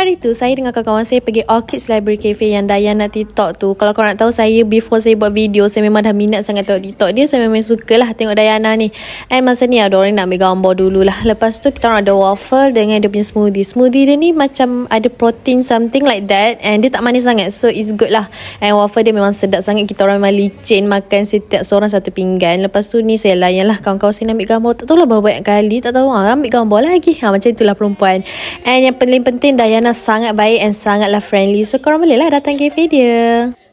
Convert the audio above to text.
hari tu saya dengan kawan-kawan saya pergi orchids Library Cafe yang Dayan nak TikTok tu. Kalau korang nak tahu saya before saya buat video saya memang dah minat sangat tengok TikTok dia. Saya memang suka lah tengok Dayana ni. And masa ni ada orang nak ambil gambar dulu lah. Lepas tu kita orang ada waffle dengan dia punya smoothie. Smoothie dia ni macam ada protein something like that. And dia tak manis sangat. So it's good lah. And waffle dia memang sedap sangat. Kita orang memang licin makan setiap seorang satu pinggan. Lepas tu ni saya layan lah kawan-kawan saya nak ambil gambar. Tak tahu lah berapa banyak kali. Tak tahu lah ambil gambar lagi. Ha, macam itulah perempuan. And yang paling penting Dayana sangat baik and sangatlah friendly. So korang boleh lah datang cafe dia.